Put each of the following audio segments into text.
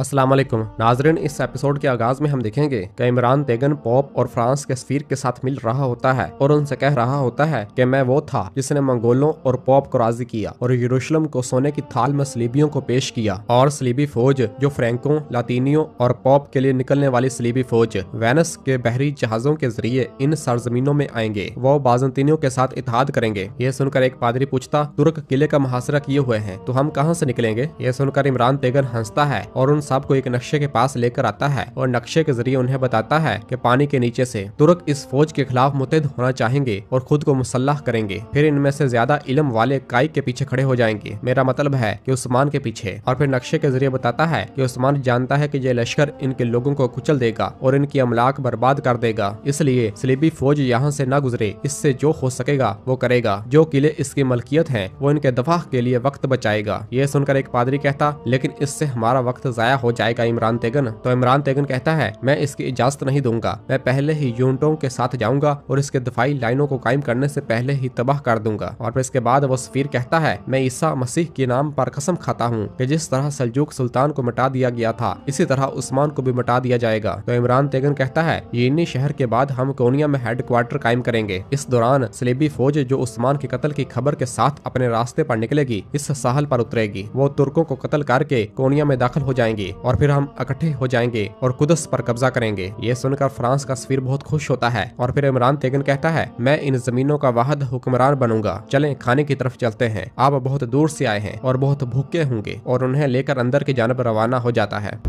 असलम नाजरन इस एपिसोड के आगाज में हम देखेंगे कि इमरान तेगन पॉप और फ्रांस कश्मीर के साथ मिल रहा होता है और उनसे कह रहा होता है कि मैं वो था जिसने मंगोलों और पॉप को राजी किया और यूशलम को सोने की थाल में सलीबियों को पेश किया और सलीबी फौज जो फ्रेंकों लातिनियों और पॉप के लिए निकलने वाली सलीबी फौज वेनस के बहरी जहाजों के जरिए इन सरजमीनों में आएंगे वो बाजनतीनियों के साथ इतिहाद करेंगे ये सुनकर एक पादरी पूछता तुर्क किले का मुहासरा किए हुए है तो हम कहाँ से निकलेंगे ये सुनकर इमरान तेगन हंसता है और उन को एक नक्शे के पास लेकर आता है और नक्शे के जरिए उन्हें बताता है कि पानी के नीचे से तुर्क इस फौज के खिलाफ मुतहद होना चाहेंगे और खुद को मुसल्ह करेंगे फिर इनमें से ज्यादा इलम वाले काइक के पीछे खड़े हो जाएंगे मेरा मतलब है की उस्मान के पीछे और फिर नक्शे के जरिए बताता है की उस्मान जानता है की ये लश्कर इनके लोगों को कुचल देगा और इनकी अमलाक बर्बाद कर देगा इसलिए सलीबी फौज यहाँ से न गुजरे इससे जो हो सकेगा वो करेगा जो किले इसकी मलकियत है वो इनके दफा के लिए वक्त बचाएगा ये सुनकर एक पादरी कहता लेकिन इससे हमारा वक्त जाया सफाया हो जाएगा इमरान तेगन तो इमरान तेगन कहता है मैं इसकी इजाजत नहीं दूंगा मैं पहले ही यूनिटों के साथ जाऊंगा और इसके दफाई लाइनों को कायम करने से पहले ही तबाह कर दूंगा और फिर इसके बाद वो सफीर कहता है मैं ईसा मसीह के नाम पर कसम खाता हूँ की जिस तरह सलजूक सुल्तान को मिटा दिया गया था इसी तरह उस्मान को भी मिटा दिया जाएगा तो इमरान तेगन कहता है ये शहर के बाद हम कोनिया में हेड क्वार्टर कायम करेंगे इस दौरान सलेबी फौज जो उस्मान के कत्ल की खबर के साथ अपने रास्ते पर निकलेगी इस साहल पर उतरेगी वो तुर्कों को कत्ल करके कोनिया में दाखिल हो जाएंगी जाएंगे और फिर हम इकट्ठे हो जाएंगे और कुदस पर कब्जा करेंगे ये सुनकर फ्रांस का सफीर बहुत खुश होता है और फिर इमरान तेगन कहता है मैं इन जमीनों का वाहद हुक्मरान बनूंगा चले खाने की तरफ चलते हैं आप बहुत दूर से आए हैं और बहुत भूखे होंगे और उन्हें लेकर अंदर की जानब रवाना हो जाता है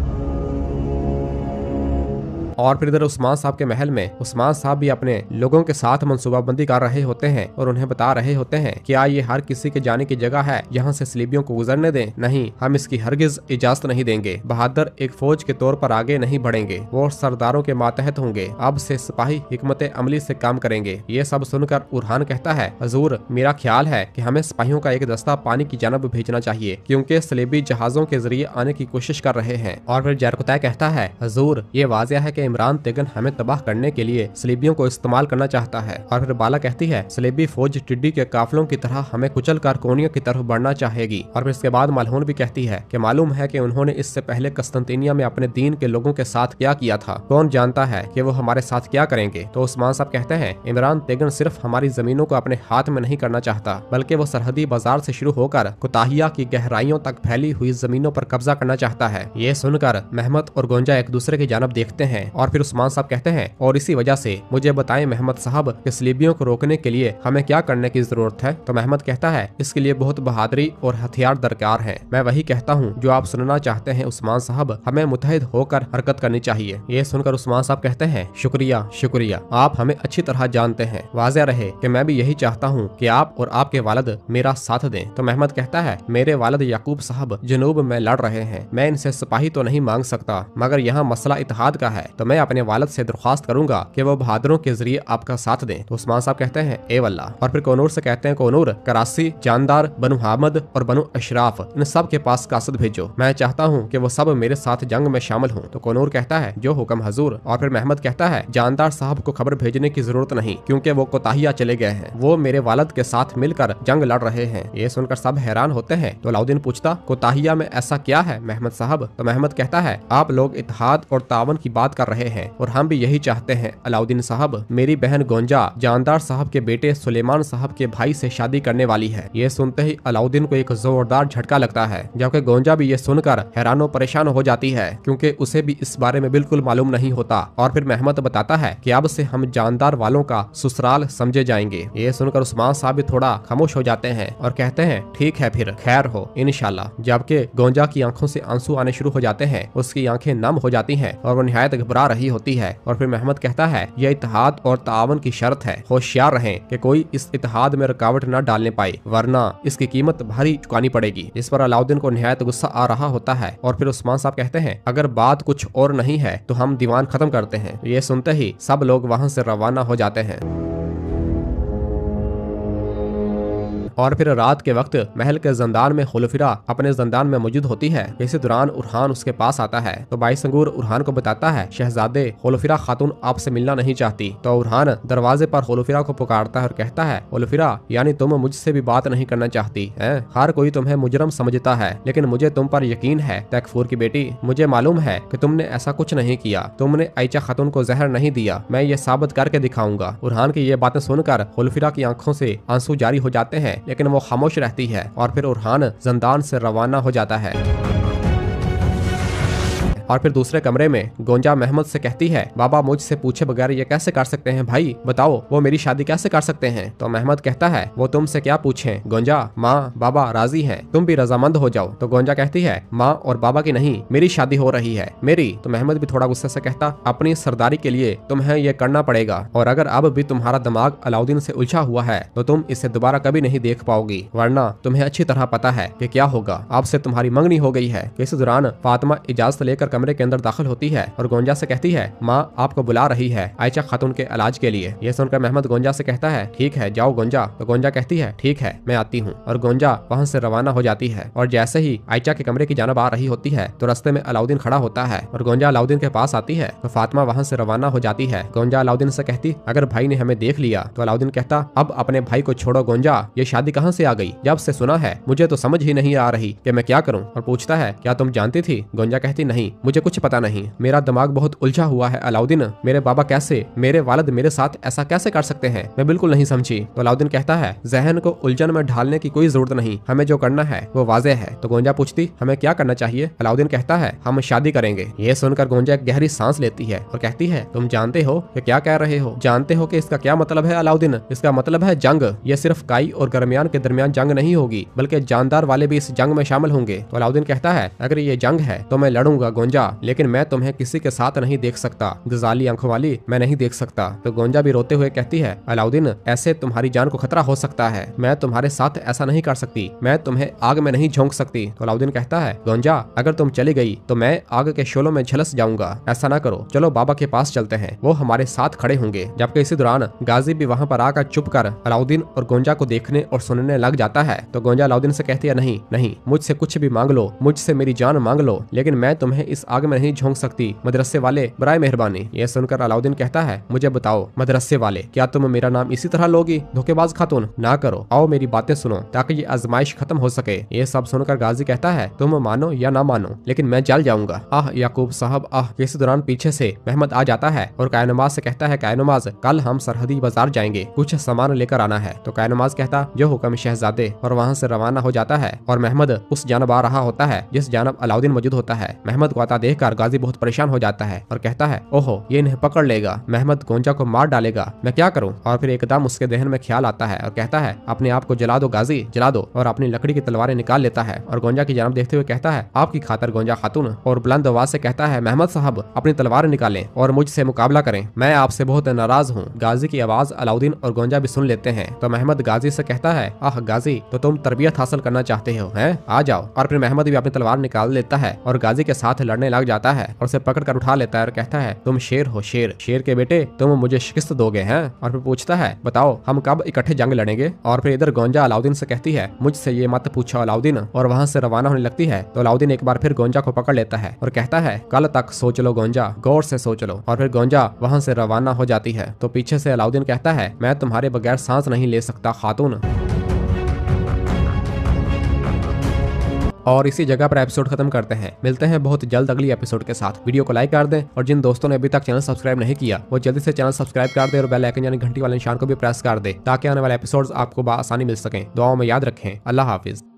और फिर इधर उस्मान साहब के महल में उस्मान साहब भी अपने लोगों के साथ मनसूबाबंदी कर रहे होते हैं और उन्हें बता रहे होते हैं क्या ये हर किसी के जाने की जगह है यहाँ से सलीबियों को गुजरने दें नहीं हम इसकी हरगिज इजाजत नहीं देंगे बहादुर एक फौज के तौर पर आगे नहीं बढ़ेंगे वो सरदारों के मातहत होंगे अब से सिपाही हमत अमली से काम करेंगे ये सब सुनकर उरहान कहता है हजूर मेरा ख्याल है की हमें सिपाहियों का एक दस्ता पानी की जानब भेजना चाहिए क्यूँकी सलेबी जहाजों के जरिए आने की कोशिश कर रहे हैं और फिर जैरकुत कहता है हजूर ये वाजिया है कि इमरान तेगन हमें तबाह करने के लिए सलीबियों को इस्तेमाल करना चाहता है और फिर बाला कहती है सलीबी फौज टिड्डी के काफलों की तरह हमें कुचल कर कोनिया की तरफ बढ़ना चाहेगी और फिर इसके बाद मालहून भी कहती है की मालूम है की उन्होंने इससे पहले कस्तनतीनिया में अपने दीन के लोगों के साथ क्या किया था कौन जानता है की वो हमारे साथ क्या करेंगे तो उस्मान साहब कहते हैं इमरान तेगन सिर्फ हमारी जमीनों को अपने हाथ में नहीं करना चाहता बल्कि वो सरहदी बाजार ऐसी शुरू होकर कुताहिया की गहराइयों तक फैली हुई जमीनों पर कब्जा करना चाहता है ये सुनकर मेहमत और गोंजा एक दूसरे की जानब देखते हैं और फिर उस्मान साहब कहते हैं और इसी वजह से मुझे बताएं महमद साहब कि सलीबियों को रोकने के लिए हमें क्या करने की जरूरत है तो महमद कहता है इसके लिए बहुत बहादुरी और हथियार दरकार है मैं वही कहता हूँ जो आप सुनना चाहते हैं उस्मान साहब हमें मुतहद होकर हरकत करनी चाहिए ये सुनकर उस्मान साहब कहते हैं शुक्रिया शुक्रिया आप हमें अच्छी तरह जानते हैं वाजह रहे की मैं भी यही चाहता हूँ की आप और आपके वालद मेरा साथ दें तो महमद कहता है मेरे वालद याकूब साहब जनूब में लड़ रहे हैं मैं इनसे सिपाही तो नहीं मांग सकता मगर यहाँ मसला इतिहाद का है तो तो मैं अपने वालद से दरख्वास्त करूंगा कि वो बहादुरों के जरिए आपका साथ दें तो उस्मान साहब कहते हैं ए वल्ला और फिर कोनूर से कहते हैं कोनूर करासी जानदार बनु हामद और बनु अशराफ इन सब के पास कासद भेजो मैं चाहता हूँ की वो सब मेरे साथ जंग में शामिल हूँ तो कोनूर कहता है जो हुक्म हजूर और फिर महमद कहता है जानदार साहब को खबर भेजने की जरूरत नहीं क्योंकि वो कोताहिया चले गए हैं वो मेरे वालद के साथ मिलकर जंग लड़ रहे हैं ये सुनकर सब हैरान होते हैं तो अलाउद्दीन पूछता कोताहिया में ऐसा क्या है महमद साहब तो महमद कहता है आप लोग इतिहाद और तावन की बात कर रहे हैं और हम भी यही चाहते हैं अलाउद्दीन साहब मेरी बहन गोंजा जानदार साहब के बेटे सुलेमान साहब के भाई से शादी करने वाली है ये सुनते ही अलाउद्दीन को एक जोरदार झटका लगता है जबकि गोंजा भी ये सुनकर हैरानो परेशान हो जाती है क्योंकि उसे भी इस बारे में बिल्कुल मालूम नहीं होता और फिर मेहमत बताता है की अब से हम जानदार वालों का ससुराल समझे जाएंगे ये सुनकर उस्मान साहब भी थोड़ा खामोश हो जाते हैं और कहते हैं ठीक है फिर खैर हो इनशाला जबकि गोंजा की आंखों से आंसू आने शुरू हो जाते हैं उसकी आंखें नम हो जाती हैं और वो निहायत घबरा मुस्कुरा रही होती है और फिर महमद कहता है यह इतिहाद और तावन की शर्त है होशियार रहें कि कोई इस इतिहाद में रुकावट न डालने पाए वरना इसकी कीमत भारी चुकानी पड़ेगी इस पर अलाउद्दीन को नहायत गुस्सा आ रहा होता है और फिर उस्मान साहब कहते हैं अगर बात कुछ और नहीं है तो हम दीवान खत्म करते हैं ये सुनते ही सब लोग वहाँ से रवाना हो जाते हैं और फिर रात के वक्त महल के जंदान में खुलफिरा अपने जंदान में मौजूद होती है इसी दौरान उरहान उसके पास आता है तो बाई संगूर उरहान को बताता है शहजादे खुलफिरा खातून आपसे मिलना नहीं चाहती तो उरहान दरवाजे पर खुलफिरा को पुकारता है और कहता है खुलफिरा यानी तुम मुझसे भी बात नहीं करना चाहती है हर कोई तुम्हें मुजरम समझता है लेकिन मुझे तुम पर यकीन है तैकफूर की बेटी मुझे मालूम है कि तुमने ऐसा कुछ नहीं किया तुमने ऐचा खातून को जहर नहीं दिया मैं ये साबित करके दिखाऊंगा उरहान की ये बातें सुनकर खुलफिरा की आंखों से आंसू जारी हो जाते हैं लेकिन वो खामोश रहती है और फिर उरहान जंदान से रवाना हो जाता है और फिर दूसरे कमरे में गोंजा महमद से कहती है बाबा मुझसे पूछे बगैर ये कैसे कर सकते हैं भाई बताओ वो मेरी शादी कैसे कर सकते हैं तो महमद कहता है वो तुमसे क्या पूछे गोंजा माँ बाबा राजी है तुम भी रजामंद हो जाओ तो गोंजा कहती है माँ और बाबा की नहीं मेरी शादी हो रही है मेरी तो महमद भी थोड़ा गुस्से ऐसी कहता अपनी सरदारी के लिए तुम्हें ये करना पड़ेगा और अगर अब भी तुम्हारा दिमाग अलाउद्दीन ऐसी उलझा हुआ है तो तुम इसे दोबारा कभी नहीं देख पाओगी वरना तुम्हें अच्छी तरह पता है की क्या होगा आपसे तुम्हारी मंगनी हो गई है इस दौरान फातिमा इजाजत लेकर कमरे कमरे के अंदर दाखिल होती है और गोंजा से कहती है माँ आपको बुला रही है आयचा खातून के इलाज के लिए यह सुनकर महमद गोंजा से कहता है ठीक है जाओ गोंजा तो गोंजा कहती है ठीक है मैं आती हूँ और गोंजा वहाँ से रवाना हो जाती है और जैसे ही आयचा के कमरे की जानब आ रही होती है तो रस्ते में अलाउद्दीन खड़ा होता है और गोंजा अलाउद्दीन के पास आती है तो फातिमा वहाँ से रवाना हो जाती है गोंजा अलाउद्दीन से कहती अगर भाई ने हमें देख लिया तो अलाउद्दीन कहता अब अपने भाई को छोड़ो गोंजा ये शादी कहाँ से आ गई जब से सुना है मुझे तो समझ ही नहीं आ रही कि मैं क्या करूँ और पूछता है क्या तुम जानती थी गोंजा कहती नहीं मुझे कुछ पता नहीं मेरा दिमाग बहुत उलझा हुआ है अलाउद्दीन मेरे बाबा कैसे मेरे वालद मेरे साथ ऐसा कैसे कर सकते हैं मैं बिल्कुल नहीं समझी तो अलाउद्दीन कहता है जहन को उलझन में ढालने की कोई जरूरत नहीं हमें जो करना है वो वाजे है तो गोंजा पूछती हमें क्या करना चाहिए अलाउद्दीन कहता है हम शादी करेंगे ये सुनकर गोंजा एक गहरी सांस लेती है और कहती है तुम जानते हो कि क्या कह रहे हो जानते हो कि इसका क्या मतलब है अलाउद्दीन इसका मतलब है जंग ये सिर्फ काई और गर्मियान के दरमियान जंग नहीं होगी बल्कि जानदार वाले भी इस जंग में शामिल होंगे तो अलाउद्दीन कहता है अगर ये जंग है तो मैं लड़ूंगा गोंजा गोंजा लेकिन मैं तुम्हें किसी के साथ नहीं देख सकता गजाली आंखों वाली मैं नहीं देख सकता तो गोंजा भी रोते हुए कहती है अलाउद्दीन ऐसे तुम्हारी जान को खतरा हो सकता है मैं तुम्हारे साथ ऐसा नहीं कर सकती मैं तुम्हें आग में नहीं झोंक सकती तो अलाउद्दीन कहता है गोंजा अगर तुम चली गई तो मैं आग के शोलों में झलस जाऊंगा ऐसा ना करो चलो बाबा के पास चलते हैं वो हमारे साथ खड़े होंगे जबकि इसी दौरान गाजी भी वहाँ पर आकर चुप कर अलाउद्दीन और गोंजा को देखने और सुनने लग जाता है तो गोंजा अलाउद्दीन से कहती है नहीं नहीं मुझसे कुछ भी मांग लो मुझसे मेरी जान मांग लो लेकिन मैं तुम्हें इस आग में नहीं झोंक सकती मदरसे वाले बरए मेहरबानी यह सुनकर अलाउद्दीन कहता है मुझे बताओ मदरसे वाले क्या तुम मेरा नाम इसी तरह लोगी धोखेबाज खातून ना करो आओ मेरी बातें सुनो ताकि ये आजमाइश खत्म हो सके ये सब सुनकर गाजी कहता है तुम मानो या ना मानो लेकिन मैं चल जाऊंगा आह याकूब साहब आह इस दौरान पीछे से मेहमद आ जाता है और कायनुमाज से कहता है कायनुमाज कल हम सरहदी बाजार जाएंगे कुछ सामान लेकर आना है तो कायनमाज कहता जो हुक्म शहजादे और वहाँ से रवाना हो जाता है और महमद उस जानब आ रहा होता है जिस जानब अलाउद्दीन मौजूद होता है महमद को देख देखकर गाजी बहुत परेशान हो जाता है और कहता है ओहो ये इन्हें पकड़ लेगा महमद गोंजा को मार डालेगा मैं क्या करूँ और फिर एकदम उसके दहन में ख्याल आता है और कहता है अपने आप को जला दो गाजी जला दो और अपनी लकड़ी की तलवारें निकाल लेता है और गोंजा की जन्म देखते हुए कहता है आपकी खातर गोंजा खातून और बुलंद आवाज ऐसी कहता है महमद साहब अपनी तलवार निकाले और मुझसे मुकाबला करें मैं आपसे बहुत नाराज हूँ गाजी की आवाज अलाउद्दीन और गोंजा भी सुन लेते हैं तो महमद गाजी से कहता है आह गाजी तो तुम तरबियत हासिल करना चाहते हो है आ जाओ और फिर महमद भी अपनी तलवार निकाल लेता है और गाजी के साथ लड़ने करने लग जाता है और उसे पकड़ कर उठा लेता है और कहता है तुम शेर हो शेर शेर के बेटे तुम मुझे शिकस्त दोगे है और फिर पूछता है बताओ हम कब इकट्ठे जंग लड़ेंगे और फिर इधर गोंजा अलाउद्दीन से कहती है मुझसे ये मत पूछो अलाउद्दीन और वहाँ से रवाना होने लगती है तो अलाउद्दीन एक बार फिर गोंजा को पकड़ लेता है और कहता है कल तक सोच लो गोंजा गौर से सोच लो और फिर गोंजा वहाँ से रवाना हो जाती है तो पीछे से अलाउद्दीन कहता है मैं तुम्हारे बगैर सांस नहीं ले सकता खातून और इसी जगह पर एपिसोड खत्म करते हैं मिलते हैं बहुत जल्द अगली एपिसोड के साथ वीडियो को लाइक कर दें और जिन दोस्तों ने अभी तक चैनल सब्सक्राइब नहीं किया वो जल्दी से चैनल सब्सक्राइब कर दे और बेल आइकन यानी घंटी वाले निशान को भी प्रेस कर दे ताकि आने वाले एपिसोड आपको आसानी मिल सके दुआओं में याद रखें अल्लाह हाफिज़